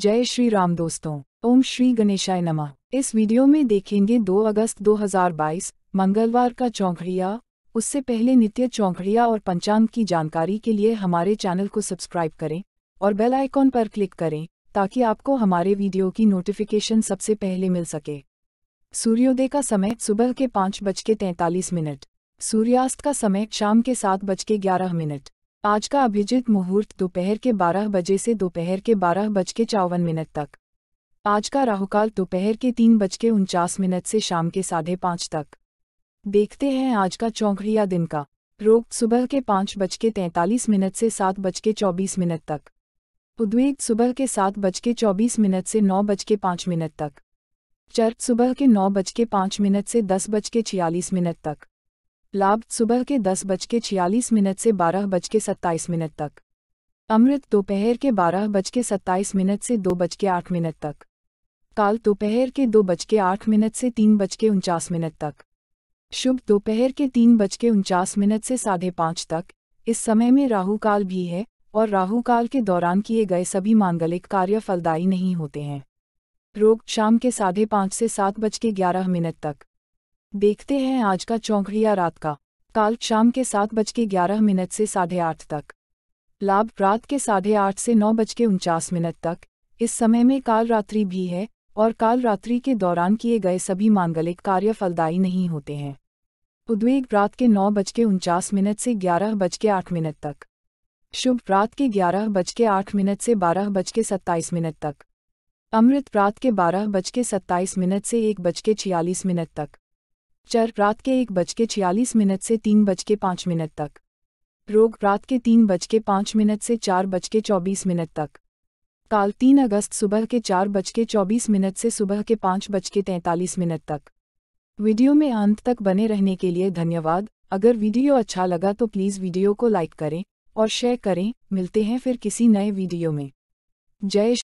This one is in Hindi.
जय श्री राम दोस्तों ओम श्री गणेशाय नमः इस वीडियो में देखेंगे 2 अगस्त 2022 मंगलवार का चौंघड़िया उससे पहले नित्य चौंघड़िया और पंचांग की जानकारी के लिए हमारे चैनल को सब्सक्राइब करें और बेल आइकॉन पर क्लिक करें ताकि आपको हमारे वीडियो की नोटिफिकेशन सबसे पहले मिल सके सूर्योदय का समय सुबह के पाँच बज के मिनट सूर्यास्त का समय शाम के सात बज के ग्यारह मिनट आज का अभिजित मुहूर्त दोपहर के 12 बजे से दोपहर के बारह बज के चौवन मिनट तक आज का राहुकाल दोपहर के तीन बज के उनचास मिनट से शाम के साढ़े पाँच तक देखते हैं आज का चौंकड़िया दिन का रोग सुबह के पाँच बज के तैंतालीस मिनट से सात बज के चौबीस मिनट तक उद्वेग सुबह के सात बज के चौबीस मिनट से नौ बज के पाँच मिनट तक चर्च सुबह के नौ बज के पाँच मिनट से दस बज के छियालीस मिनट तक लाभ सुबह के दस बज के छियालीस मिनट से बारह बज के सत्ताईस मिनट तक अमृत दोपहर के बारह बज के सत्ताईस मिनट से दो बज के आठ मिनट तक काल दोपहर के दो बज के आठ मिनट से तीन बज के उनचास मिनट तक शुभ दोपहर के तीन बज के उनचास मिनट से साढ़े पाँच तक इस समय में राहु काल भी है और राहु काल के दौरान किए गए सभी मांगलिक कार्य फलदायी नहीं होते हैं रोग शाम के साढ़े पाँच से सात बज के ग्यारह मिनट तक देखते हैं आज का चौंकड़िया रात का काल शाम के सात बज के ग्यारह मिनट से साढ़े आठ तक लाभ रात के साढ़े आठ से नौ बज के उनचास मिनट तक इस समय में काल रात्रि भी है और काल रात्रि के दौरान किए गए सभी मांगलिक कार्य फलदायी नहीं होते हैं उद्वेग रात के नौ बज के उनचास मिनट से ग्यारह बज के आठ मिनट तक शुभ रात के ग्यारह बज के आठ मिनट से बारह बज के सत्ताईस मिनट तक अमृत रात के बारह बज के सत्ताईस मिनट से एक बज के छियालीस मिनट तक चर रात के एक बज के छियालीस मिनट से तीन बज के पाँच मिनट तक रोग रात के तीन बज के पाँच मिनट से चार बज के चौबीस मिनट तक काल तीन अगस्त सुबह के चार बज के चौबीस मिनट से सुबह के पाँच बज के तैंतालीस मिनट तक वीडियो में अंत तक बने रहने के लिए धन्यवाद अगर वीडियो अच्छा लगा तो प्लीज़ वीडियो को लाइक करें और शेयर करें मिलते हैं फिर किसी नए वीडियो में जय